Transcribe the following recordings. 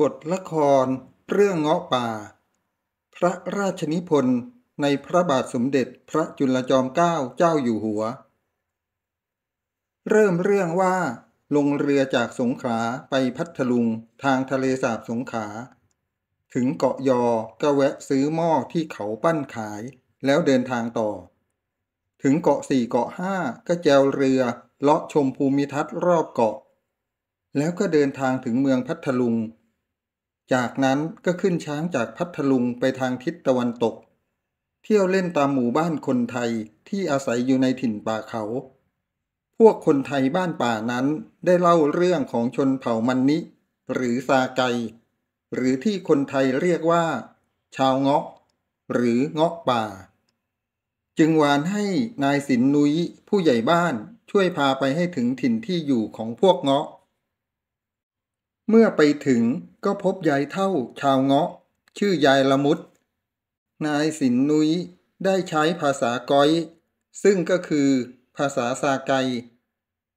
บทละครเรื่องเงาะป่า พระราชนิพนธ์ในพระบาทสมเด็จพระจุลจอมเกล้าเจ้าอยู่หัว เริ่มเรื่องว่าลงเรือจากสงขลาไปพัทลุงทางทะเลสาบสงขลาถึงเกาะยอก็แวะซื้อหม้อที่เขาปั้นขาย แล้วเดินทางต่อ ถึงเกาะสี่เกาะห้าก็แจวเรือเลาะชมภูมิทัศน์รอบเกาะ แล้วก็เดินทางถึงเมืองพัทลุงจากนั้นก็ขึ้นช้างจากพัทลุงไปทางทิศตะวันตก เที่ยวเล่นตามหมู่บ้านคนไทยที่อาศัยอยู่ในถิ่นป่าเขา พวกคนไทยบ้านป่านั้นได้เล่าเรื่องของชนเผ่ามันนิหรือซาไกหรือที่คนไทยเรียกว่า ชาวเงาะหรือเงาะป่า จึงวานให้นายสินนุยผู้ใหญ่บ้านช่วยพาไปให้ถึงถิ่นที่อยู่ของพวกเงาะเมื่อไปถึงก็พบยายเท่าชาวเงาะ ชื่อยายละมุด นายสินนุยได้ใช้ภาษาก้อย ซึ่งก็คือภาษาซาไก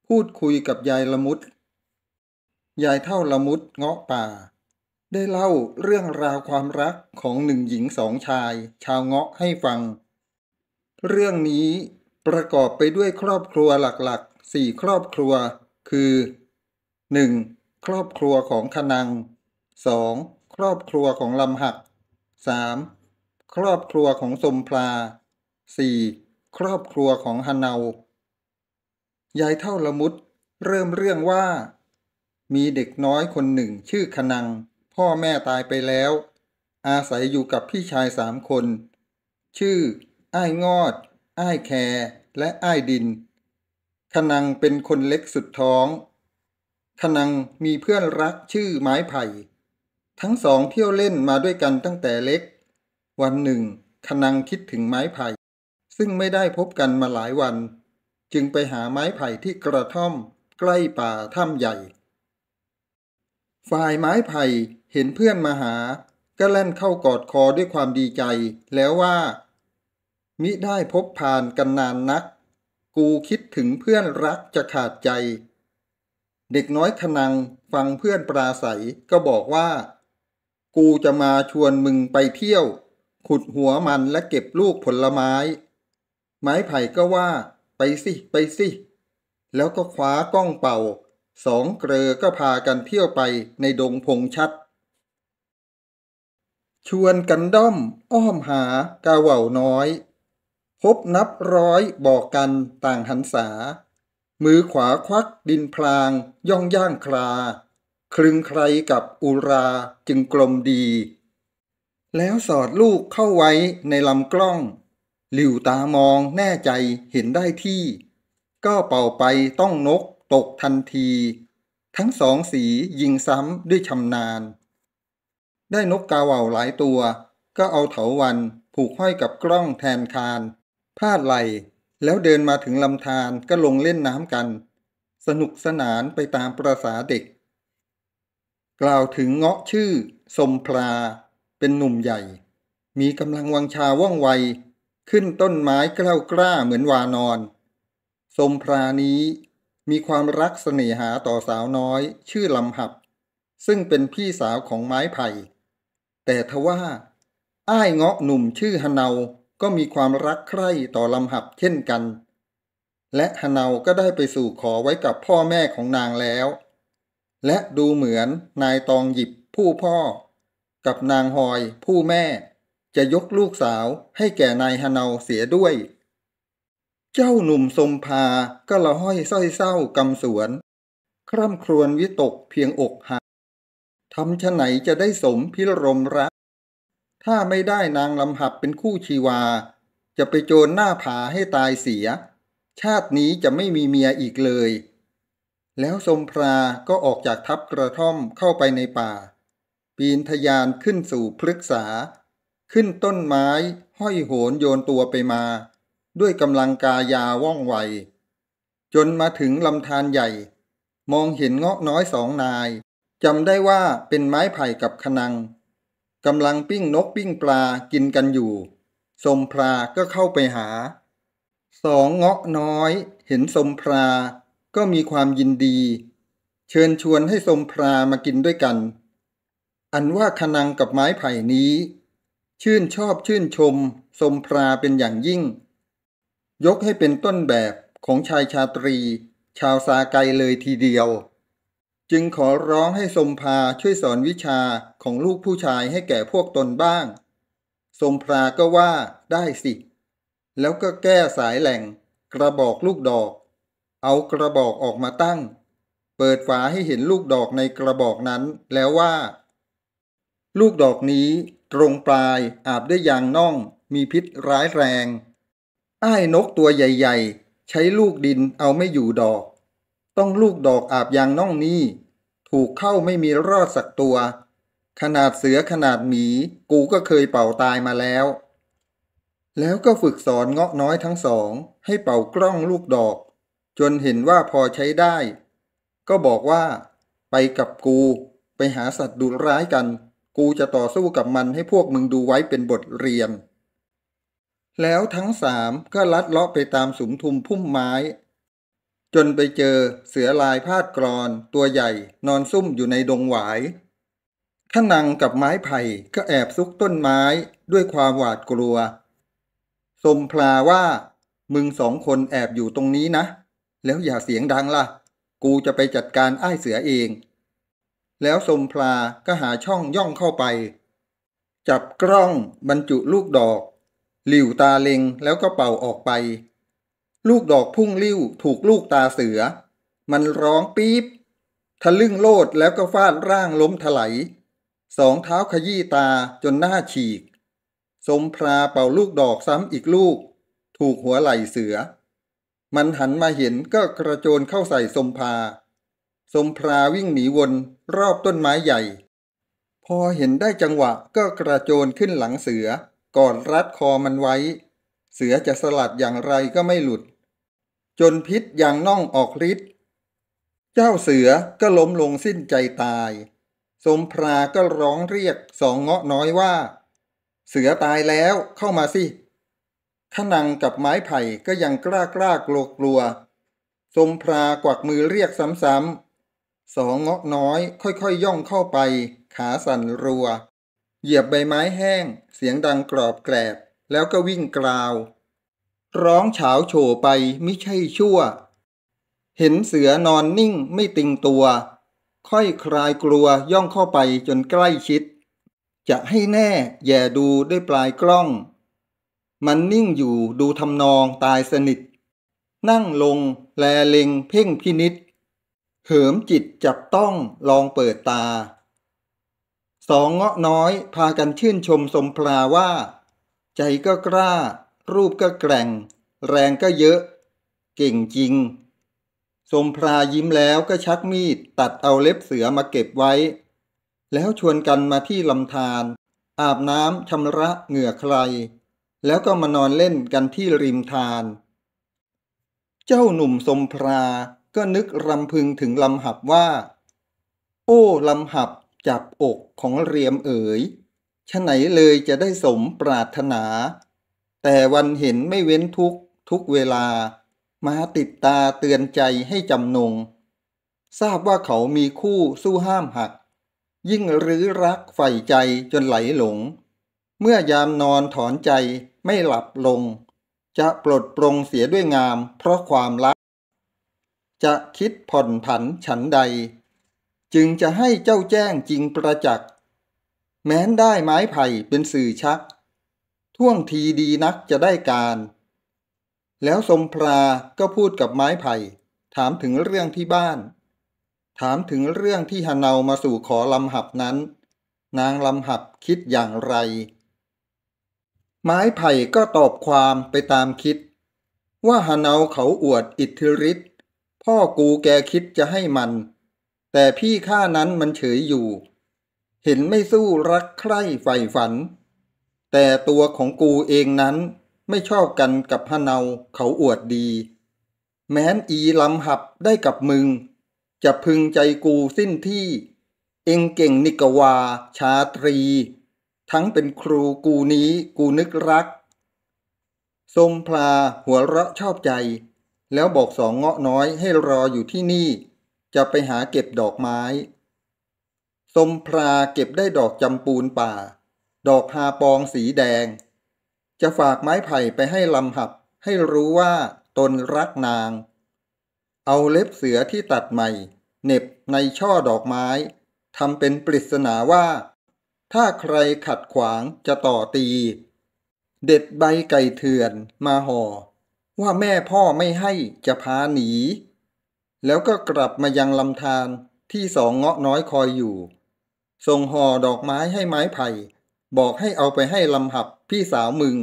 พูดคุยกับยายละมุด ยายเท่าละมุดเงาะป่า ได้เล่าเรื่องราวความรักของหนึ่งหญิงสองชาย ชาวเงาะให้ฟัง เรื่องนี้ประกอบไปด้วยครอบครัวหลักๆสี่ครอบครัวคือ 1. ครอบครัวของขนัง 2. ครอบครัวของลำหัก 3. ครอบครัวของสมพลา 4. ครอบครัวของฮันายายเท่าละมุดเริ่มเรื่องว่า มีเด็กน้อยคนหนึ่ง ชื่อขนัง พ่อแม่ตายไปแล้ว อาศัยอยู่กับพี่ชายสามคน ชื่อ อ้งอดอ้แคและอ้ดินขนังเป็นคนเล็กสุดท้องขนังมีเพื่อนรักชื่อไม้ไผ่ทั้งสองเที่ยวเล่นมาด้วยกันตั้งแต่เล็ก วันหนึ่ง ขนังคิดถึงไม้ไผ่ ซึ่งไม่ได้พบกันมาหลายวัน จึงไปหาไม้ไผ่ที่กระท่อมใกล้ป่าถ้ำใหญ่ ฝ่ายไม้ไผ่เห็นเพื่อนมาหา ก็แล่นเข้ากอดคอด้วยความดีใจ แล้วว่า มิได้พบผ่านกันนานนัก กูคิดถึงเพื่อนรักจะขาดใจเด็กน้อยทนังฟังเพื่อนปราศัยก็บอกว่า กูจะมาชวนมึงไปเที่ยว ขุดหัวมันและเก็บลูกผลไม้ ไม้ไผ่ก็ว่าไปสิไปสิ แล้วก็คว้าก้องเป่า สองเกลอก็พากันเที่ยวไปในดงพงชัด ชวนกันด้อมอ้อมหากาเหว่าน้อย พบนับร้อยบอกกันต่างหันษามือขวาควักดินพลางย่องย่างคลาคลึงใครกับอุราจึงกลมดี แล้วสอดลูกเข้าไว้ในลำกล้อง หลิวตามองแน่ใจเห็นได้ที่ ก็เป่าไปต้องนกตกทันที ทั้งสองสียิงซ้ำด้วยชำนาญ ได้นกกาเว่าหลายตัว ก็เอาเถาวันผูกห้อยกับกล้องแทนคาน พาดไหลแล้วเดินมาถึงลำธารก็ลงเล่นน้ำกัน สนุกสนานไปตามประษาเด็ก กล่าวถึงเงาะชื่อสมพลาเป็นหนุ่มใหญ่ มีกำลังวังชาว่องไว ขึ้นต้นไม้กล้าวกล้าเหมือนวานอนสมพลานี้มีความรักเสน่หาต่อสาวน้อย ชื่อลำหับ ซึ่งเป็นพี่สาวของไม้ไผ่แต่ทว่า อ้ายเงาะหนุ่มชื่อฮเนาก็มีความรักใคร่ต่อลำหับเช่นกัน และฮเนาก็ได้ไปสู่ขอไว้กับพ่อแม่ของนางแล้ว และดูเหมือนนายตองหยิบผู้พ่อ กับนางหอยผู้แม่ จะยกลูกสาวให้แก่นายฮเนาเสียด้วย เจ้าหนุ่มสมพาก็ละห้อยส้อยเศร้ากำสวน คร่ำครวญวิตกเพียงอกหัก ทำชะไหนจะได้สมพิรมรักถ้าไม่ได้นางลำหับเป็นคู่ชีวา จะไปโจรหน้าผาให้ตายเสีย ชาตินี้จะไม่มีเมียอีกเลย แล้วสมพราก็ออกจากทัพกระท่อมเข้าไปในป่า ปีนทยานขึ้นสู่พฤกษา ขึ้นต้นไม้ห้อยโหนโยนตัวไปมา ด้วยกำลังกายาว่องไว จนมาถึงลำธารใหญ่ มองเห็นเงาะน้อยสองนายจำได้ว่าเป็นไม้ไผ่กับขนังกำลังปิ้งนกปิ้งปลากินกันอยู่ สมพราก็เข้าไปหา สองเงาะน้อยเห็นสมพราก็มีความยินดี เชิญชวนให้สมพรามากินด้วยกัน อันว่าขนังกับไม้ไผ่นี้ ชื่นชอบชื่นชม สมพราเป็นอย่างยิ่ง ยกให้เป็นต้นแบบของชายชาตรี ชาวสาไกเลยทีเดียว จึงขอร้องให้สมพาช่วยสอนวิชาของลูกผู้ชายให้แก่พวกตนบ้างทรงพราก็ว่า ได้สิแล้วก็แก้สายแหล่ง กระบอกลูกดอก เอากระบอกออกมาตั้ง เปิดฝาให้เห็นลูกดอกในกระบอกนั้นแล้วว่า ลูกดอกนี้ ตรงปลายอาบด้วยยางน่อง มีพิษร้ายแรงไอ้นกตัวใหญ่ ๆ ใช้ลูกดินเอาไม่อยู่ดอก ต้องลูกดอกอาบยางน่องนี้ ถูกเข้าไม่มีรอดสักตัวขนาดเสือขนาดหมี กูก็เคยเป่าตายมาแล้ว แล้วก็ฝึกสอนเงาะน้อยทั้งสอง ให้เป่ากล้องลูกดอก จนเห็นว่าพอใช้ได้ ก็บอกว่า ไปกับกู ไปหาสัตว์ดุร้ายกัน กูจะต่อสู้กับมันให้พวกมึงดูไว้เป็นบทเรียน แล้วทั้งสามก็ลัดเลาะไปตามสุมทุมพุ่มไม้ จนไปเจอเสือลายพาดกรอนตัวใหญ่ นอนซุ่มอยู่ในดงหวายท่านังกับไม้ไผ่ก็แอบซุกต้นไม้ด้วยความหวาดกลัว สมพลาว่า มึงสองคนแอบอยู่ตรงนี้นะ แล้วอย่าเสียงดังละ่ะ กูจะไปจัดการไอ้เสือเอง แล้วสมพลาก็หาช่องย่องเข้าไป จับกล้องบรรจุลูกดอก หลิวตาเล็งแล้วก็เป่าออกไป ลูกดอกพุ่งลิ้วถูกลูกตาเสือ มันร้องปี๊บ ทะลึ่งโลดแล้วก็ฟาดร่างล้มถลายสองเท้าขยี้ตาจนหน้าฉีก สมพราเป่าลูกดอกซ้ำอีกลูก ถูกหัวไหล่เสือ มันหันมาเห็นก็กระโจนเข้าใส่สมพาสมพราวิ่งหนีวนรอบต้นไม้ใหญ่ พอเห็นได้จังหวะก็กระโจนขึ้นหลังเสือ ก่อนรัดคอมันไว้ เสือจะสลัดอย่างไรก็ไม่หลุด จนพิษอย่างน่องออกฤทธิ์เจ้าเสือก็ล้มลงสิ้นใจตายสมพราก็ร้องเรียกสองเงาะน้อยว่า เสือตายแล้วเข้ามาสิ ขนังกับไม้ไผ่ก็ยังกล้ากล้ากลัวกลัวสมพรากวักมือเรียกซ้ำๆสองเงาะน้อยค่อยๆยย่องเข้าไป ขาสั่นรัว เหยียบใบไม้แห้ง เสียงดังกรอบแกรบแล้วก็วิ่งกราว ร้องเฉาโฉไปไม่ใช่ชั่ว เห็นเสือนอนนิ่งไม่ติงตัวค่อยคลายกลัวย่องเข้าไปจนใกล้ชิด จะให้แน่แย่ดูด้วยปลายกล้อง มันนิ่งอยู่ดูทำนองตายสนิท นั่งลงแลเลงเพ่งพินิษเหิมจิตจับต้องลองเปิดตา สองเงาะน้อยพากันชื่นชมสมพลาว่า ใจก็กล้า รูปก็แกร่ง แรงก็เยอะ เก่งจริงทรงพรายิ้มแล้วก็ชักมีดตัดเอาเล็บเสือมาเก็บไว้ แล้วชวนกันมาที่ลำธารอาบน้ำชำระเหงื่อใคร แล้วก็มานอนเล่นกันที่ริมธารเจ้าหนุ่มสมพราก็นึกรำพึงถึงลำหับว่า โอ้ลำหับจับอกของเรียมเอ๋ยฉะไหนเลยจะได้สมปรารถนา แต่วันเห็นไม่เว้นทุกทุกเวลามาติดตาเตือนใจให้จำนง ทราบว่าเขามีคู่สู้ห้ามหัก ยิ่งรื้อรักใฝ่ใจจนไหลหลง เมื่อยามนอนถอนใจไม่หลับลง จะปลดปรงเสียด้วยงามเพราะความรัก จะคิดผ่อนผันฉันใด จึงจะให้เจ้าแจ้งจริงประจักษ์ แม้นได้ไม้ไผ่เป็นสื่อชัก ท่วงทีดีนักจะได้การแล้วสมพราก็พูดกับไม้ไผ่ ถามถึงเรื่องที่บ้าน ถามถึงเรื่องที่ฮานามาสู่ขอลำหับนั้น นางลำหับคิดอย่างไร ไม้ไผ่ก็ตอบความไปตามคิด ว่าฮานาเขาอวดอิทธิฤทธิ์พ่อกูแกคิดจะให้มัน แต่พี่ข้านั้นมันเฉยอยู่ เห็นไม่สู้รักใคร่ใฝ่ฝัน แต่ตัวของกูเองนั้นไม่ชอบกันกับพะเนา เขาอวดดี แม้นอีลำหับได้กับมึง จะพึงใจกูสิ้นที่ เองเก่งนิกวา ชาตรี ทั้งเป็นครูกูนี้กูนึกรัก สมพลาหัวเราะชอบใจ แล้วบอกสองเงาะน้อยให้รออยู่ที่นี่ จะไปหาเก็บดอกไม้ สมพลาเก็บได้ดอกจำปูนป่า ดอกฮาปองสีแดงจะฝากไม้ไผ่ไปให้ลำหับให้รู้ว่าตนรักนาง เอาเล็บเสือที่ตัดใหม่ เน็บในช่อดอกไม้ทำเป็นปริศนาว่า ถ้าใครขัดขวางจะต่อตี เด็ดใบไก่เถื่อน มาห่อ ว่าแม่พ่อไม่ให้จะพาหนี แล้วก็กลับมายังลำธารที่สองเงาะน้อยคอยอยู่ส่งห่อดอกไม้ให้ไม้ไผ่บอกให้เอาไปให้ลำหับพี่สาวมึง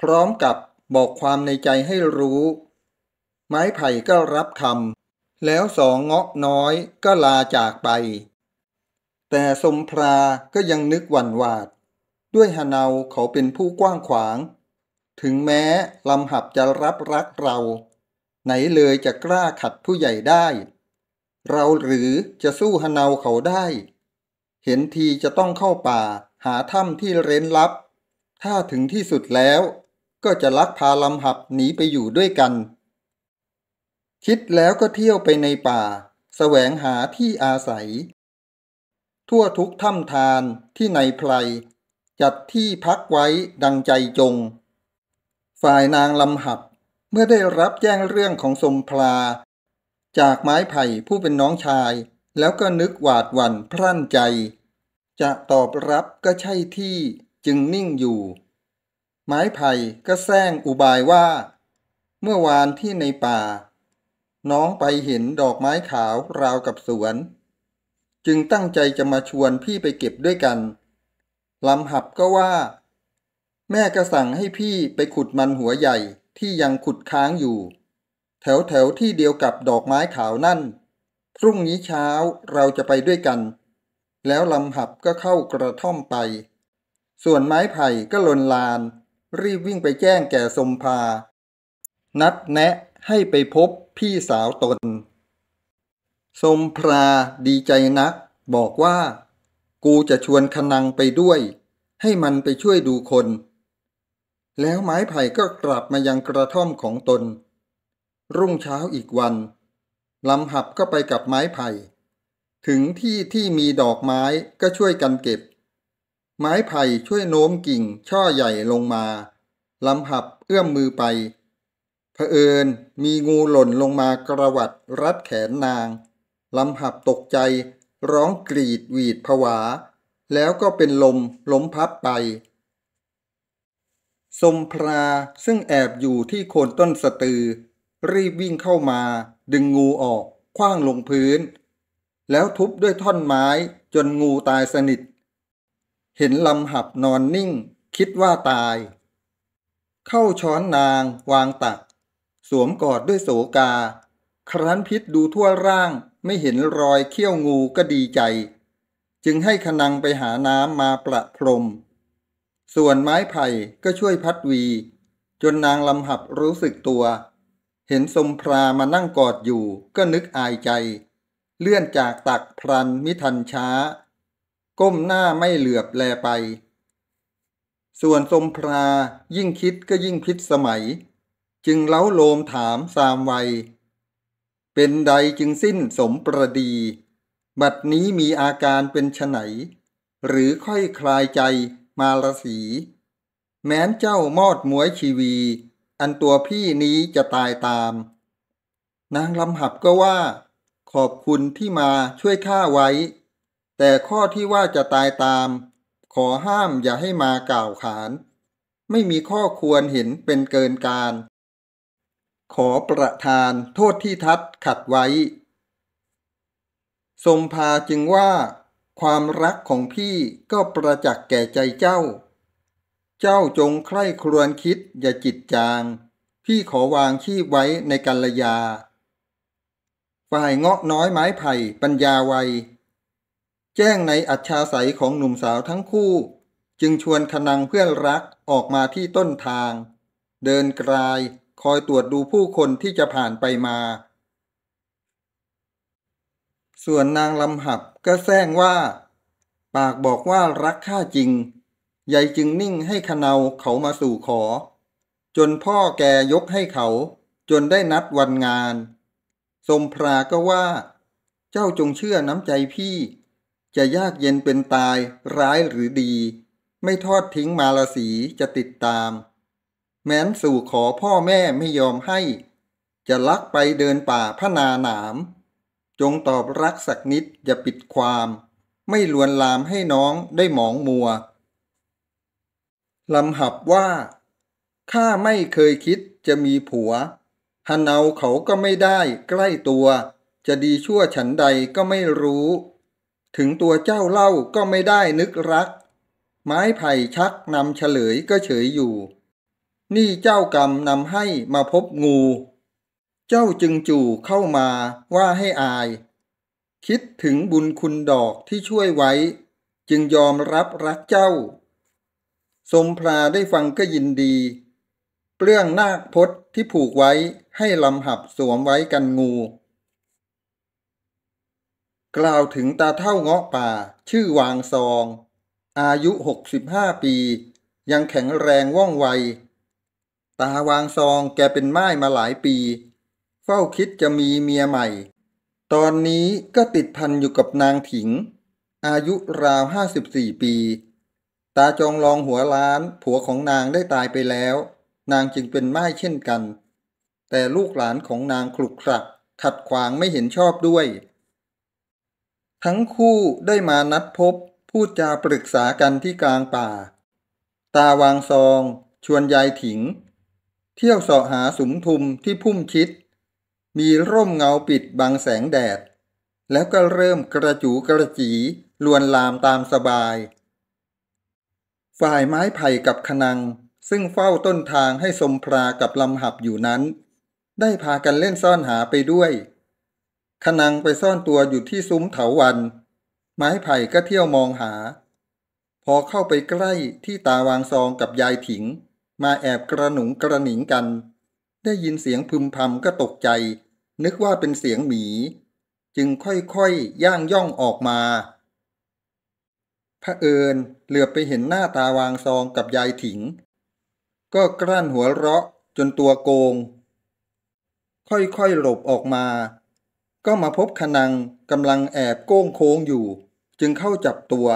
พร้อมกับบอกความในใจให้รู้ ไม้ไผ่ก็รับคำแล้วสองเงาะน้อยก็ลาจากไป แต่สมพราก็ยังนึกหวั่นหวาด ด้วยฮานาวเขาเป็นผู้กว้างขวาง ถึงแม้ลำหับจะรับรักเรา ไหนเลยจะกล้าขัดผู้ใหญ่ได้ เราหรือจะสู้ฮานาวเขาได้ เห็นทีจะต้องเข้าป่าหาถ้ำที่เร้นลับถ้าถึงที่สุดแล้วก็จะลักพาลำหับหนีไปอยู่ด้วยกัน คิดแล้วก็เที่ยวไปในป่า แสวงหาที่อาศัย ทั่วทุกถ้ำทานที่ในไพรจัดที่พักไว้ดังใจจง ฝ่ายนางลำหับเมื่อได้รับแจ้งเรื่องของสมพลา จากไม้ไผ่ผู้เป็นน้องชาย แล้วก็นึกหวาดหวั่นพรั่นใจ จะตอบรับก็ใช่ที่จึงนิ่งอยู่ ไม้ไผ่ก็แซงอุบายว่า เมื่อวานที่ในป่า น้องไปเห็นดอกไม้ขาวราวกับสวน จึงตั้งใจจะมาชวนพี่ไปเก็บด้วยกัน ลำหับก็ว่า แม่ก็สั่งให้พี่ไปขุดมันหัวใหญ่ที่ยังขุดค้างอยู่ แถวแถวที่เดียวกับดอกไม้ขาวนั่น พรุ่งนี้เช้าเราจะไปด้วยกัน แล้วลำหับก็เข้ากระท่อมไปส่วนไม้ไผ่ก็ลนลานรีบวิ่งไปแจ้งแก่สมภา นัดแนะให้ไปพบพี่สาวตน สมพราดีใจนัก บอกว่า กูจะชวนขนังไปด้วย ให้มันไปช่วยดูคน แล้วไม้ไผ่ก็กลับมายังกระท่อมของตน รุ่งเช้าอีกวันลำหับก็ไปกับไม้ไผ่ ถึงที่ที่มีดอกไม้ก็ช่วยกันเก็บไม้ไผ่ช่วยโน้มกิ่งช่อใหญ่ลงมา ลำหับเอื้อมมือไปเผอิญมีงูหล่นลงมากระวัดรัดแขนนาง ลำหับตกใจร้องกรีดหวีดผวา แล้วก็เป็นลมล้มพับไป สมพราซึ่งแอบอยู่ที่โคนต้นสตือ รีบวิ่งเข้ามาดึงงูออกคว้างลงพื้น แล้วทุบด้วยท่อนไม้จนงูตายสนิทเห็นลำหับนอนนิ่งคิดว่าตาย เข้าช้อนนางวางตัก สวมกอดด้วยโสกา ครั้นพิษดูทั่วร่างไม่เห็นรอยเขี้ยวงูก็ดีใจ จึงให้ขนังไปหาน้ำมาประพรม ส่วนไม้ไผ่ก็ช่วยพัดวี จนนางลำหับรู้สึกตัว เห็นสมพรามานั่งกอดอยู่ก็นึกอายใจ เลื่อนจากตักพรันมิทันช้าก้มหน้าไม่เหลือบแลไป ส่วนสมพรายิ่งคิดก็ยิ่งพิษสมัย จึงเล้าโลมถามสามวัย เป็นใดจึงสิ้นสมประดี บัดนี้มีอาการเป็นไนหรือค่อยคลายใจมาลสี แม้นเจ้ามอดมวยชีวี อันตัวพี่นี้จะตายตาม นางลำหับก็ว่า ขอบคุณที่มาช่วยข้าไว้แต่ข้อที่ว่าจะตายตาม ขอห้ามอย่าให้มากล่าวขาน ไม่มีข้อควรเห็นเป็นเกินการ ขอประทานโทษที่ทัดขัดไว้สมภาจึงว่าความรักของพี่ก็ประจักษ์แก่ใจเจ้า เจ้าจงใคร่ครวญคิดอย่าจิตจาง พี่ขอวางชีพไว้ในกัลยา ฝ่ายเงาะน้อยไม้ไผ่ปัญญาไวแจ้งในอัจฉาสัยของหนุ่มสาวทั้งคู่ จึงชวนขนังเพื่อนรักออกมาที่ต้นทาง เดินกลายคอยตรวจดูผู้คนที่จะผ่านไปมา ส่วนนางลำหับก็แซงว่า ปากบอกว่ารักข้าจริงยายจึงนิ่งให้ขนาเขามาสู่ขอ จนพ่อแกยกให้เขาจนได้นัดวันงาน สมพราก็ว่า เจ้าจงเชื่อน้ำใจพี่จะยากเย็นเป็นตาย ร้ายหรือดี ไม่ทอดทิ้งมาลสีจะติดตาม แม้นสู่ขอพ่อแม่ไม่ยอมให้ จะลักไปเดินป่าพระนาหนาม จงตอบรักสักนิดอย่าปิดความ ไม่ลวนลามให้น้องได้หมองมัว ลำหับว่าข้าไม่เคยคิดจะมีผัวฮันเอาเขาก็ไม่ได้ใกล้ตัว จะดีชั่วฉันใดก็ไม่รู้ถึงตัวเจ้าเล่าก็ไม่ได้นึกรัก ไม้ไผ่ชักนำเฉลยก็เฉยอยู่ นี่เจ้ากรรมนำให้มาพบงู เจ้าจึงจู่เข้ามาว่าให้อาย คิดถึงบุญคุณดอกที่ช่วยไว้ จึงยอมรับรักเจ้า สมพราได้ฟังก็ยินดี เปลื้องนาคพดที่ผูกไว้ให้ลำหับสวมไว้กันงูกล่าวถึงตาเท่าเงาะป่า ชื่อวางซอง อายุ 65 ปี ยังแข็งแรงว่องไว ตาวางซองแกเป็นไม้มาหลายปี เฝ้าคิดจะมีเมียใหม่ ตอนนี้ก็ติดพันอยู่กับนางถิงอายุราว 54 ปี ตาจองรองหัวล้านผัวของนางได้ตายไปแล้ว นางจึงเป็นไม้เช่นกัน แต่ลูกหลานของนางคลุกคลักขัดขวางไม่เห็นชอบด้วยทั้งคู่ได้มานัดพบพูดจาปรึกษากันที่กลางป่า ตาวางซอง ชวนยายถิง เที่ยวเสาะหาสุมทุมที่พุ่มชิด มีร่มเงาปิดบังแสงแดด แล้วก็เริ่มกระจูกระจีลวนลามตามสบาย ฝ่ายไม้ไผ่กับขนังซึ่งเฝ้าต้นทางให้สมพรากับลำหับอยู่นั้น ได้พากันเล่นซ่อนหาไปด้วยขนังไปซ่อนตัวอยู่ที่ซุ้มเถาวันไม้ไผ่ก็เที่ยวมองหา พอเข้าไปใกล้ที่ตาวางซองกับยายถิง มาแอบกระหนุงกระหนิงกัน ได้ยินเสียงพึมพำก็ตกใจ นึกว่าเป็นเสียงหมี จึงค่อยๆยย่างย่องออกมา พระเอิญเหลือไปเห็นหน้าตาวางซองกับยายถิง ก็กลั้นหัวเราะจนตัวโกงค่อยๆหลบออกมาก็มาพบขนังกำลังแอบโก้งโค้งอยู่ จึงเข้าจับตัว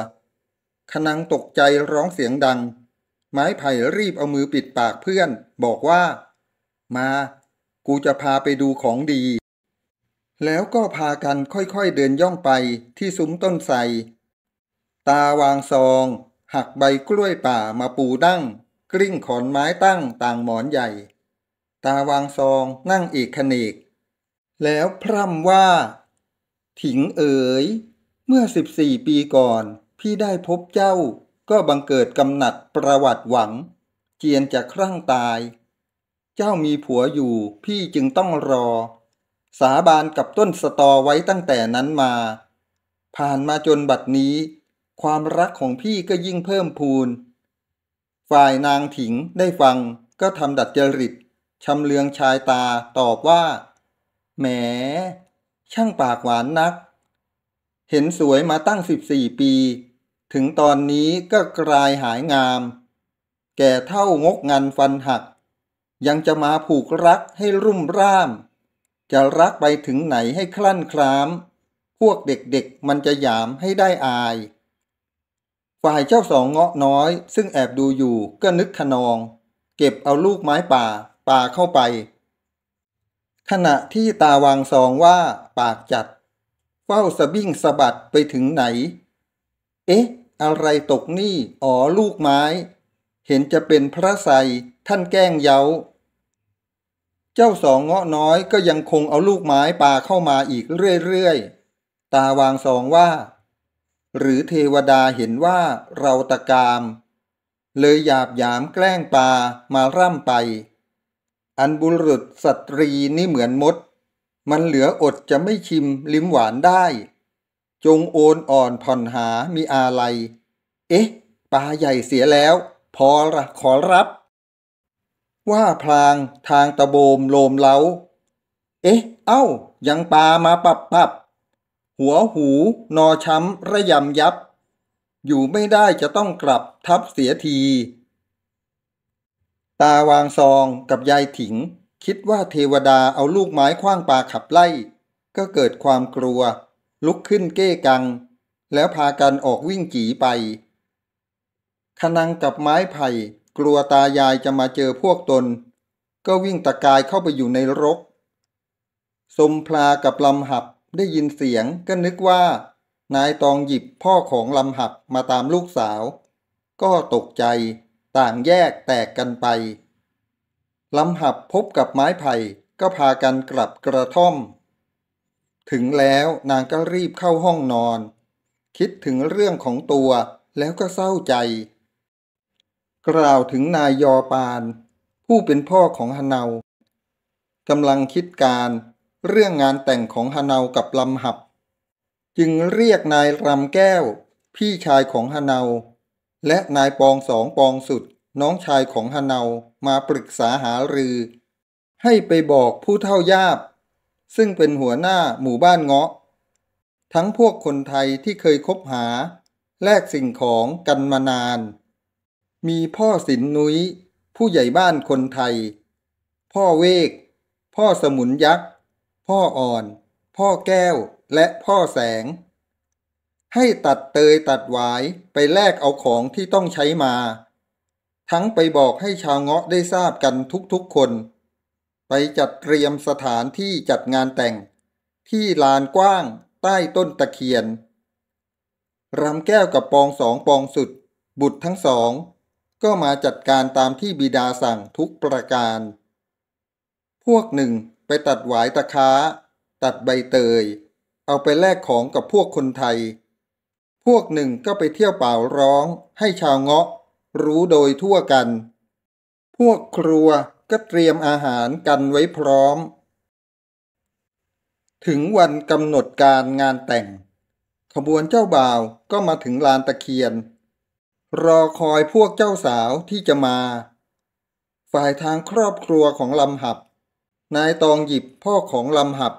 ขนังตกใจร้องเสียงดัง ไม้ไผ่รีบเอามือปิดปากเพื่อนบอกว่า มากูจะพาไปดูของดี แล้วก็พากันค่อยๆเดินย่องไปที่ซุ้มต้นไทรตาวางซองหักใบกล้วยป่ามาปูดั้งกลิ้งขอนไม้ตั้งต่างหมอนใหญ่ ตาวางซองนั่งเอกขเนกแล้วพร่ำว่า ถิงเอ๋ย เมื่อสิบสี่ปีก่อน พี่ได้พบเจ้าก็บังเกิดกำหนัดประวัติหวัง เจียนจะครั่งตาย เจ้ามีผัวอยู่ พี่จึงต้องรอ สาบานกับต้นสตอไว้ตั้งแต่นั้นมา ผ่านมาจนบัดนี้ ความรักของพี่ก็ยิ่งเพิ่มพูนฝ่ายนางถิงได้ฟังก็ทำดัดจริตชำเลืองชายตาตอบว่าแหมช่างปากหวานนัก เห็นสวยมาตั้งสิบสี่ปี ถึงตอนนี้ก็กลายหายงาม แก่เท่างกงันฟันหัก ยังจะมาผูกรักให้รุ่มร่าม จะรักไปถึงไหนให้คลั่นคล้าม พวกเด็กๆมันจะหยามให้ได้อายฝ่ายเจ้าสองเงาะน้อย ซึ่งแอบดูอยู่ก็นึกขนอง เก็บเอาลูกไม้ป่าป่าเข้าไปขณะที่ตาวางซองว่าปากจัดเฝ้าสะบิ้งสะบัดไปถึงไหน เอ๊ะ อะไรตกนี่ อ๋อลูกไม้ เห็นจะเป็นพระใสท่านแกล้งเย้าเจ้าสองเงาะน้อยก็ยังคงเอาลูกไม้ปาเข้ามาอีกเรื่อยๆตาวางซองว่า หรือเทวดาเห็นว่าเราตะกาม เลยหยาบยามแกล้งปามาร่ำไปอันบุรุษสตรีนี่เหมือนมด มันเหลืออดจะไม่ชิมลิ้มหวานได้ จงโอนอ่อนผ่อนหามีอาไลเอ๊ะ ปลาใหญ่เสียแล้ว พอละขอรับ ว่าพลางทางตะโบมโลมเล้า เอ๊ะ เอ้า ยังปลามาปับปับ หัวหูนอช้ำระยำยับ อยู่ไม่ได้จะต้องกลับทับเสียทีตาวางซองกับยายถิง คิดว่าเทวดาเอาลูกไม้คว้างปลาขับไล่ ก็เกิดความกลัวลุกขึ้นเก้กังแล้วพากันออกวิ่งจีไป ขนังกับไม้ไผ่กลัวตายายจะมาเจอพวกตน ก็วิ่งตะกายเข้าไปอยู่ในรก สมพลากับลำหับได้ยินเสียงก็นึกว่า นายตองหยิบพ่อของลำหับมาตามลูกสาว ก็ตกใจต่างแยกแตกกันไป ลำหับพบกับไม้ไผ่ก็พากันกลับกระท่อม ถึงแล้วนางก็รีบเข้าห้องนอน คิดถึงเรื่องของตัวแล้วก็เศร้าใจ กล่าวถึงนายยอปาน ผู้เป็นพ่อของฮานาวกำลังคิดการเรื่องงานแต่งของฮานากับลำหับ จึงเรียกนายรำแก้ว พี่ชายของฮานาวและนายปองสองปองสุดน้องชายของฮานามาปรึกษาหารือ ให้ไปบอกผู้เท่ายาบ ซึ่งเป็นหัวหน้าหมู่บ้านเงาะ ทั้งพวกคนไทยที่เคยคบหา แลกสิ่งของกันมานาน มีพ่อสินนุย้ยผู้ใหญ่บ้านคนไทย พ่อเวก พ่อสมุนยักษ์ พ่ออ่อน พ่อแก้วและพ่อแสงให้ตัดเตยตัดหวายไปแลกเอาของที่ต้องใช้มา ทั้งไปบอกให้ชาวเงาะได้ทราบกันทุกๆคน ไปจัดเตรียมสถานที่จัดงานแต่ง ที่ลานกว้างใต้ต้นตะเคียนรำแก้วกับปองสองปองสุด บุตรทั้งสอง ก็มาจัดการตามที่บิดาสั่งทุกประการ พวกหนึ่งไปตัดหวายตะค้าตัดใบเตย เอาไปแลกของกับพวกคนไทยวกหนึ่งก็ไปเที่ยวเป่าร้องให้ชาวเงาะ รู้โดยทั่วกัน พวกครัวก็เตรียมอาหารกันไว้พร้อม ถึงวันกำหนดการงานแต่ง ขบวนเจ้าบ่าวก็มาถึงลานตะเคียน รอคอยพวกเจ้าสาวที่จะมา ฝ่ายทางครอบครัวของลำหับ นายตองหยิบพ่อของลำหับ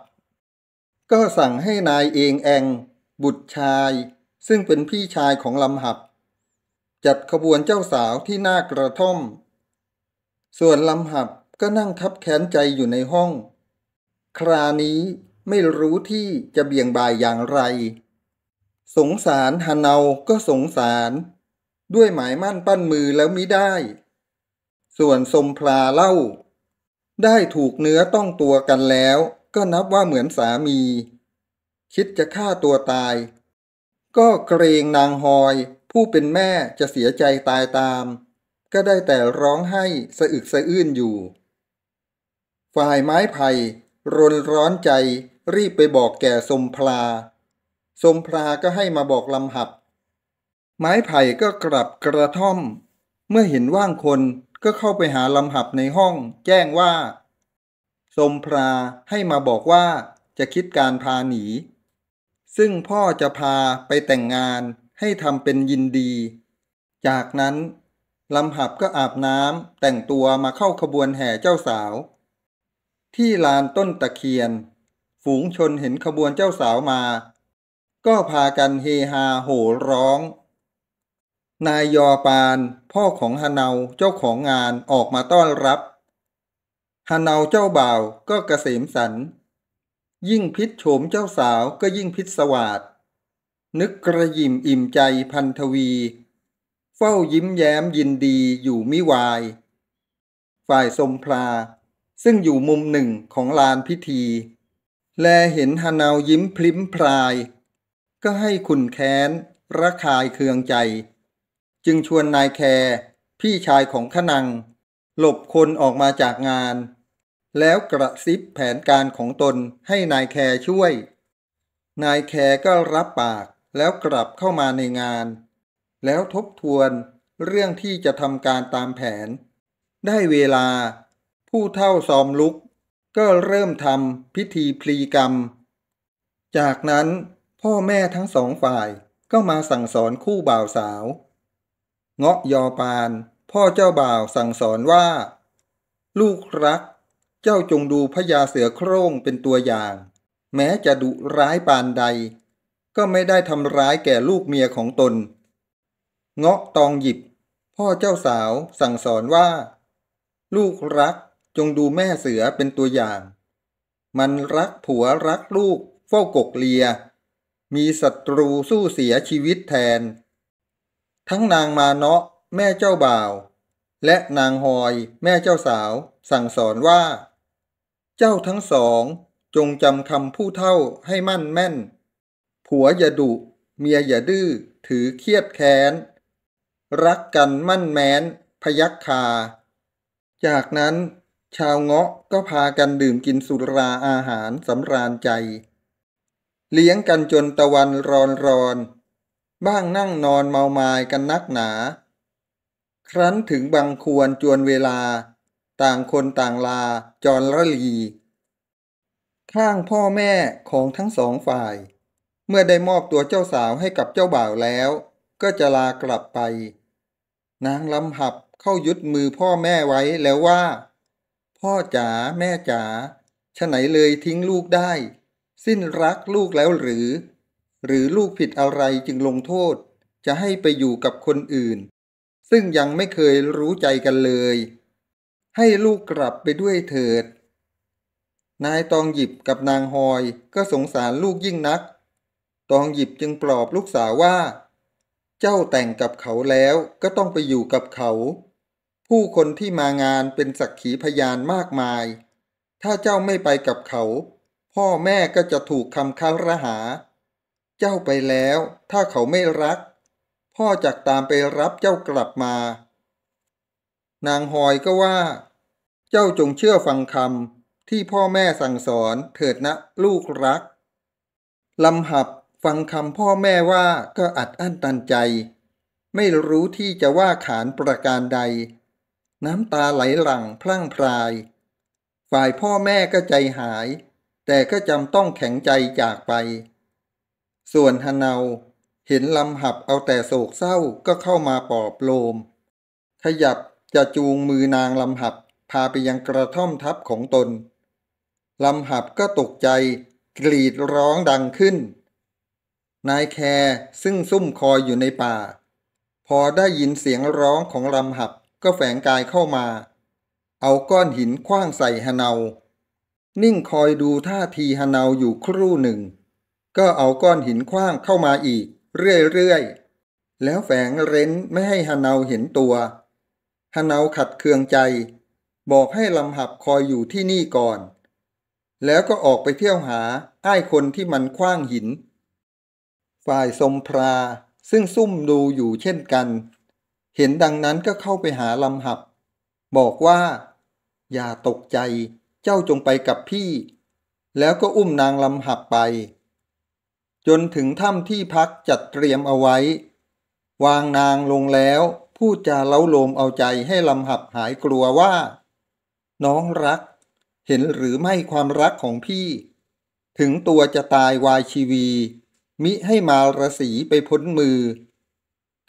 ก็สั่งให้นายเองแอง บุตรชายซึ่งเป็นพี่ชายของลำหับ จัดขบวนเจ้าสาวที่หน้ากระท่อม ส่วนลำหับก็นั่งทับแขนใจอยู่ในห้อง ครานี้ไม่รู้ที่จะเบี่ยงบ่ายอย่างไร สงสารฮานาก็สงสาร ด้วยหมายมั่นปั้นมือแล้วมิได้ ส่วนสมพลาเล่า ได้ถูกเนื้อต้องตัวกันแล้ว ก็นับว่าเหมือนสามี คิดจะฆ่าตัวตายก็เกรงนางหอยผู้เป็นแม่จะเสียใจตายตาม ก็ได้แต่ร้องให้สะอึกสะอื้นอยู่ฝ่ายไม้ไผ่รนร้อนใจรีบไปบอกแก่สมพลาสมพลาก็ให้มาบอกลำหับ ไม้ไผ่ก็กลับกระท่อม เมื่อเห็นว่างคนก็เข้าไปหาลำหับในห้องแจ้งว่าสมพลาให้มาบอกว่า จะคิดการพาหนีซึ่งพ่อจะพาไปแต่งงานให้ทำเป็นยินดี จากนั้นลำหับก็อาบน้ำแต่งตัวมาเข้าขบวนแห่เจ้าสาว ที่ลานต้นตะเคียน ฝูงชนเห็นขบวนเจ้าสาวมา ก็พากันเฮฮาโห่ร้อง นายยอปานพ่อของฮาเนาเจ้าของงานออกมาต้อนรับฮาเนาเจ้าบ่าวก็กเกษมสันยิ่งพิษโฉมเจ้าสาวก็ยิ่งพิษสวาดนึกกระยิมอิ่มใจพันทวี เฝ้ายิ้มแย้มยินดีอยู่มิวาย ฝ่ายสมพลาซึ่งอยู่มุมหนึ่งของลานพิธี แลเห็นฮานาวยิ้มพลิ้มพลาย ก็ให้ขุนแค้นระคายเคืองใจ จึงชวนนายแคร์พี่ชายของขนัง หลบคนออกมาจากงานแล้วกระซิบแผนการของตนให้นายแคร์ช่วย นายแคร์ก็รับปากแล้วกลับเข้ามาในงาน แล้วทบทวนเรื่องที่จะทำการตามแผน ได้เวลาผู้เท่าซอมลุก ก็เริ่มทำพิธีพลีกรรม จากนั้นพ่อแม่ทั้งสองฝ่ายก็มาสั่งสอนคู่บ่าวสาว เงาะยอปานพ่อเจ้าบ่าวสั่งสอนว่า ลูกรักเจ้าจงดูพญาเสือโคร่งเป็นตัวอย่าง แม้จะดุร้ายปานใด ก็ไม่ได้ทำร้ายแก่ลูกเมียของตน เงาะตองหยิบ พ่อเจ้าสาวสั่งสอนว่า ลูกรักจงดูแม่เสือเป็นตัวอย่าง มันรักผัวรักลูกเฝ้ากกเลีย มีศัตรูสู้เสียชีวิตแทน ทั้งนางมาเนาะแม่เจ้าบ่าว และนางหอยแม่เจ้าสาวสั่งสอนว่าเจ้าทั้งสองจงจำคำผู้เท่าให้มั่นแม่น ผัวอย่าดุเมียอย่าดื้อถือเครียดแค้น รักกันมั่นแม้นพยักคา จากนั้นชาวเงาะก็พากันดื่มกินสุราอาหารสำราญใจ เลี้ยงกันจนตะวันรอนรอน บ้างนั่งนอนเมามายกันนักหนา ครั้นถึงบังควรจวนเวลาต่างคนต่างลาจรละลี ข้างพ่อแม่ของทั้งสองฝ่าย เมื่อได้มอบตัวเจ้าสาวให้กับเจ้าบ่าวแล้วก็จะลากลับไป นางลำหับเข้ายึดมือพ่อแม่ไว้แล้วว่า พ่อจ๋าแม่จ๋าฉไหนเลยทิ้งลูกได้ สิ้นรักลูกแล้วหรือ หรือลูกผิดอะไรจึงลงโทษ จะให้ไปอยู่กับคนอื่น ซึ่งยังไม่เคยรู้ใจกันเลยให้ลูกกลับไปด้วยเถิด นายตองหยิบกับนางฮอยก็สงสารลูกยิ่งนัก ตองหยิบจึงปลอบลูกสาวว่า เจ้าแต่งกับเขาแล้วก็ต้องไปอยู่กับเขา ผู้คนที่มางานเป็นสักขีพยานมากมาย ถ้าเจ้าไม่ไปกับเขา พ่อแม่ก็จะถูกคำค้าระหา เจ้าไปแล้วถ้าเขาไม่รัก พ่อจักตามไปรับเจ้ากลับมานางหอยก็ว่า เจ้าจงเชื่อฟังคำ ที่พ่อแม่สั่งสอนเถิดนะลูกรัก ลำหับฟังคำพ่อแม่ว่าก็อัดอั้นตันใจ ไม่รู้ที่จะว่าขานประการใด น้ำตาไหลหลั่งพลั่งพราย ฝ่ายพ่อแม่ก็ใจหาย แต่ก็จำต้องแข็งใจจากไป ส่วนฮเนาเห็นลำหับเอาแต่โศกเศร้าก็เข้ามาปลอบโลม ขยับจะจูงมือนางลำหับพาไปยังกระท่อมทับของตน ลำหับก็ตกใจกรีดร้องดังขึ้น นายแคร์ซึ่งซุ่มคอยอยู่ในป่า พอได้ยินเสียงร้องของลำหับก็แฝงกายเข้ามา เอาก้อนหินคว้างใส่ฮเนานิ่งคอยดูท่าทีฮเนาอยู่ครู่หนึ่ง ก็เอาก้อนหินคว้างเข้ามาอีกเรื่อยๆ แล้วแฝงเร้นไม่ให้ฮเนาเห็นตัวฮนาขัดเคืองใจ บอกให้ลำหับคอยอยู่ที่นี่ก่อน แล้วก็ออกไปเที่ยวหาไอ้คนที่มันคว้างหิน ฝ่ายสมพราซึ่งซุ่มดูอยู่เช่นกัน เห็นดังนั้นก็เข้าไปหาลำหับ บอกว่า อย่าตกใจเจ้าจงไปกับพี่ แล้วก็อุ้มนางลำหับไป จนถึงถ้ำที่พักจัดเตรียมเอาไว้ วางนางลงแล้วพูดจาเล้าโลมเอาใจให้ลำหับหายกลัวว่า น้องรักเห็นหรือไม่ความรักของพี่ ถึงตัวจะตายวายชีวี มิให้มาระสีไปพ้นมือ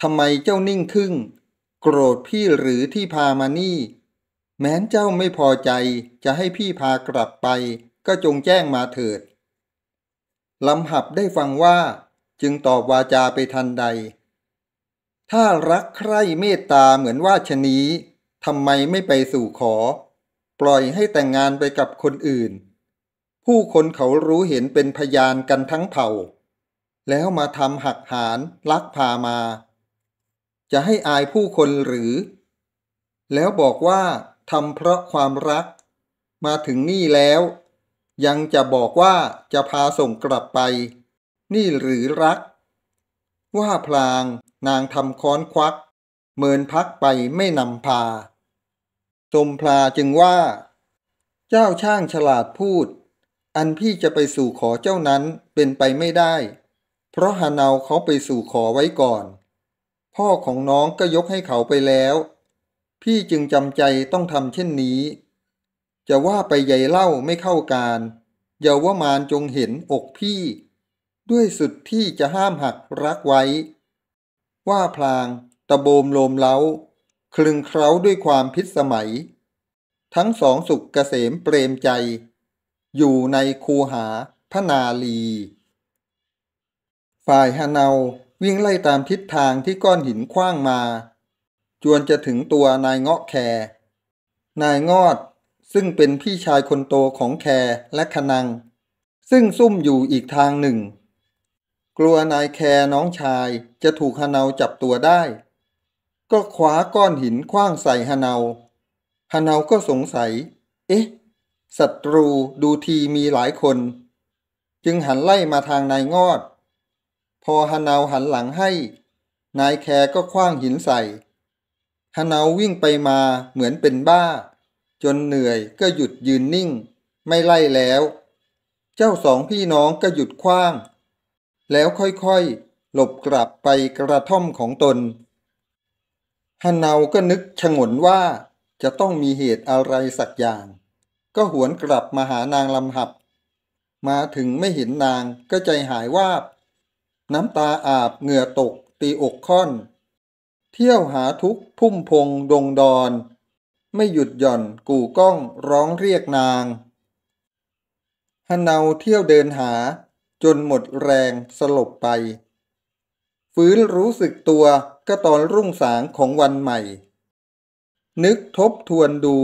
ทำไมเจ้านิ่งรึ่ง โกรธพี่หรือที่พามานี่ แม้นเจ้าไม่พอใจจะให้พี่พากลับไป ก็จงแจ้งมาเถิดลำหับได้ฟังว่า จึงตอบวาจาไปทันใดถ้ารักใคร่เมตตาเหมือนว่าชนีทำไมไม่ไปสู่ขอ ปล่อยให้แต่งงานไปกับคนอื่น ผู้คนเขารู้เห็นเป็นพยานกันทั้งเผ่า แล้วมาทำหักหานลักพามา จะให้อายผู้คนหรือ แล้วบอกว่าทำเพราะความรัก มาถึงนี่แล้ว ยังจะบอกว่าจะพาส่งกลับไป นี่หรือรัก ว่าพลางนางทำค้อนควัก เมินพักไปไม่นำพาชมพลาจึงว่า เจ้าช่างฉลาดพูด อันพี่จะไปสู่ขอเจ้านั้นเป็นไปไม่ได้ เพราะฮานาเขาไปสู่ขอไว้ก่อน พ่อของน้องก็ยกให้เขาไปแล้ว พี่จึงจำใจต้องทำเช่นนี้ จะว่าไปใหญ่เล่าไม่เข้าการเยาวมานจงเห็นอกพี่ ด้วยสุดที่จะห้ามหักรักไว้ว่าพลางตะโบมโลมเล้าคลึงเคล้าด้วยความพิสมัย ทั้งสองสุขเกษมเปรมใจ อยู่ในคูหาพนาลี ฝ่ายฮานาวิ่งไล่ตามทิศทางที่ก้อนหินคว้างมา จวนจะถึงตัวนายเงาะแคนายงอดซึ่งเป็นพี่ชายคนโตของแคและขนัง ซึ่งซุ่มอยู่อีกทางหนึ่งกลัวนายแคร์น้องชายจะถูกฮานาจับตัวได้ ก็คว้าก้อนหินคว้างใส่ฮานาฮานาก็สงสัย เอ๊ะศัตรูดูทีมีหลายคน จึงหันไล่มาทางนายงอด พอฮานาหันหลังให้ นายแคร์ก็คว้างหินใส่ฮานาววิ่งไปมาเหมือนเป็นบ้า จนเหนื่อยก็หยุดยืนนิ่ง ไม่ไล่แล้ว เจ้าสองพี่น้องก็หยุดคว้างแล้วค่อยๆ หลบกลับไปกระท่อมของตนฮันเนาก็นึกฉงนว่าจะต้องมีเหตุอะไรสักอย่าง ก็หวนกลับมาหานางลำหับ มาถึงไม่เห็นนางก็ใจหายวาบ น้ำตาอาบเหงื่อตกตีอกค่อน เที่ยวหาทุกพุ่มพงดงดอน ไม่หยุดหย่อนกู่ก้องร้องเรียกนางฮันเนาเที่ยวเดินหาจนหมดแรงสลบไป ฟื้นรู้สึกตัวก็ตอนรุ่งสางของวันใหม่ นึกทบทวนดู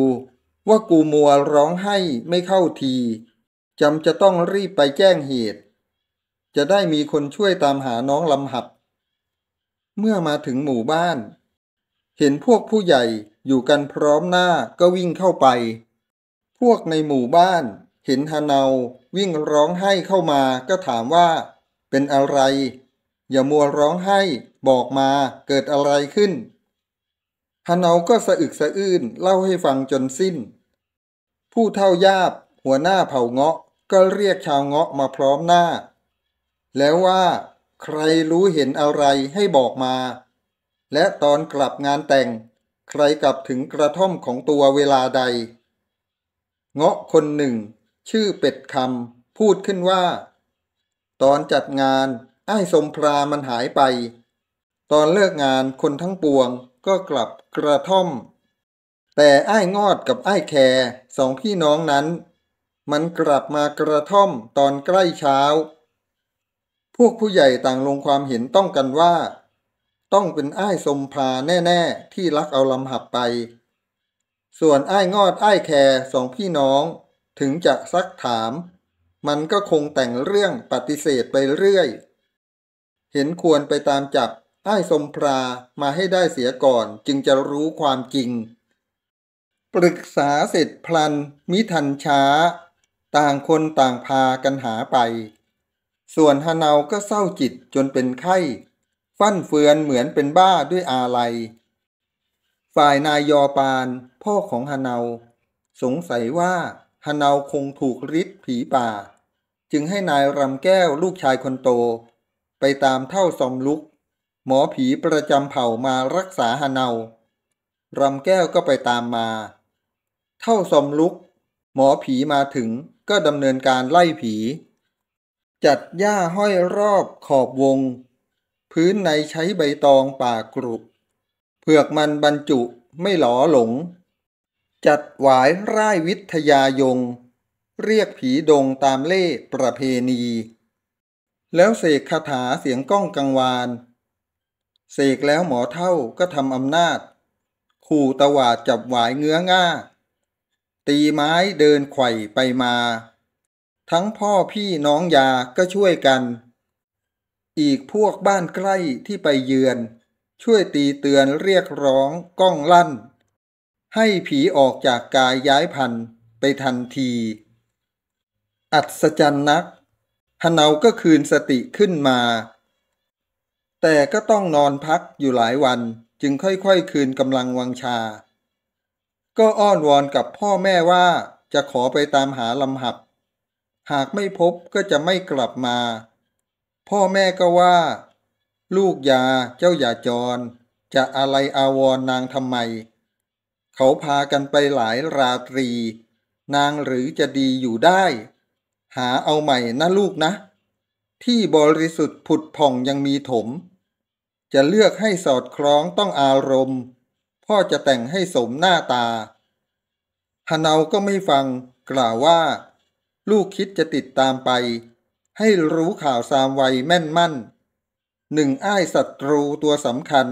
ว่ากูมัวร้องให้ไม่เข้าที จำจะต้องรีบไปแจ้งเหตุ จะได้มีคนช่วยตามหาน้องลำหับ เมื่อมาถึงหมู่บ้าน เห็นพวกผู้ใหญ่อยู่กันพร้อมหน้าก็วิ่งเข้าไป พวกในหมู่บ้านเห็นฮาเนาวิ่งร้องไห้เข้ามาก็ถามว่า เป็นอะไร อย่ามัวร้องไห้บอกมาเกิดอะไรขึ้นฮาเนาก็สะอึกสะอื้นเล่าให้ฟังจนสิ้น ผู้เท่ายาบหัวหน้าเผ่าเงาะ ก็เรียกชาวเงาะมาพร้อมหน้า แล้วว่า ใครรู้เห็นอะไรให้บอกมา และตอนกลับงานแต่ง ใครกลับถึงกระท่อมของตัวเวลาใด เงาะคนหนึ่งชื่อเป็ดคำพูดขึ้นว่า ตอนจัดงานไอ้สมพรามันหายไป ตอนเลิกงานคนทั้งปวงก็กลับกระท่อม แต่ไอ้งอดกับไอ้แคร์สองพี่น้องนั้น มันกลับมากระท่อมตอนใกล้เช้า พวกผู้ใหญ่ต่างลงความเห็นต้องกันว่า ต้องเป็นไอ้สมพราแน่ๆ ที่ลักเอาลำหับไป ส่วนไอ้งอดไอ้แคร์สองพี่น้องถึงจะซักถาม มันก็คงแต่งเรื่องปฏิเสธไปเรื่อย เห็นควรไปตามจับไอ้สมพรามาให้ได้เสียก่อนจึงจะรู้ความจริง ปรึกษาเสร็จพลันมิทันช้า ต่างคนต่างพากันหาไป ส่วนฮาเนาก็เศร้าจิตจนเป็นไข้ ฟั่นเฟือนเหมือนเป็นบ้าด้วยอาลัย ฝ่ายนายยอปานพ่อของฮาเนาสงสัยว่าฮนาวคงถูกฤทธิ์ผีป่า จึงให้นายรำแก้วลูกชายคนโต ไปตามเท่าซอมลุก หมอผีประจำเผ่ามารักษาฮนาวรำแก้วก็ไปตามมา เท่าซอมลุก หมอผีมาถึงก็ดำเนินการไล่ผี จัดหญ้าห้อยรอบขอบวง พื้นในใช้ใบตองป่ากรุบเผือกมันบรรจุไม่หลอหลงจัดหวายร่ายวิทยายง เรียกผีดงตามเล่ประเพณี แล้วเสกคาถาเสียงก้องกังวานเสกแล้วหมอเท่าก็ทำอำนาจขู่ตวาดจับหวายเงื้อง่าตีไม้เดินไขว่ไปมา ทั้งพ่อพี่น้องยาก็ช่วยกัน อีกพวกบ้านใกล้ที่ไปเยือน ช่วยตีเตือนเรียกร้องก้องลั่นให้ผีออกจากกายย้ายพันไปทันที อัศจรรย์นักฮนาวก็คืนสติขึ้นมา แต่ก็ต้องนอนพักอยู่หลายวันจึงค่อย ๆคืนกำลังวังชา ก็อ้อนวอนกับพ่อแม่ว่าจะขอไปตามหาลำหับ หากไม่พบก็จะไม่กลับมา พ่อแม่ก็ว่า ลูกยาเจ้าอย่าจร จะอะไรอาวรนางทำไมเขาพากันไปหลายราตรี นางหรือจะดีอยู่ได้ หาเอาใหม่นะลูกนะ ที่บริสุทธิ์ผุดผ่องยังมีถม จะเลือกให้สอดคล้องต้องอารมณ์ พ่อจะแต่งให้สมหน้าตาฮานาก็ไม่ฟังกล่าวว่า ลูกคิดจะติดตามไป ให้รู้ข่าวสามวัยแม่นมั่น หนึ่งอ้ายศัตรูตัวสำคัญ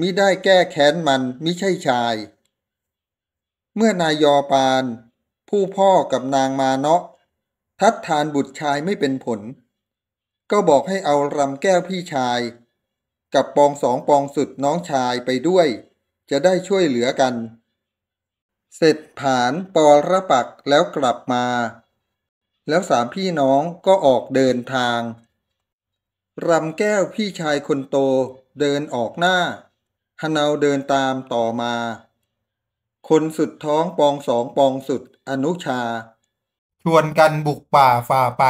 มิได้แก้แค้นมันมิใช่ชายเมื่อนายยอปาน ผู้พ่อกับนางมาเนาะทัดทานบุตรชายไม่เป็นผล ก็บอกให้เอารำแก้วพี่ชาย กับปองสองปองสุดน้องชายไปด้วย จะได้ช่วยเหลือกัน เสร็จผานปอระปักแล้วกลับมา แล้วสามพี่น้องก็ออกเดินทางรำแก้วพี่ชายคนโตเดินออกหน้าฮนาเดินตามต่อมาคนสุดท้องปองสองปองสุดอนุชา ชวนกันบุกป่าฝ่าไป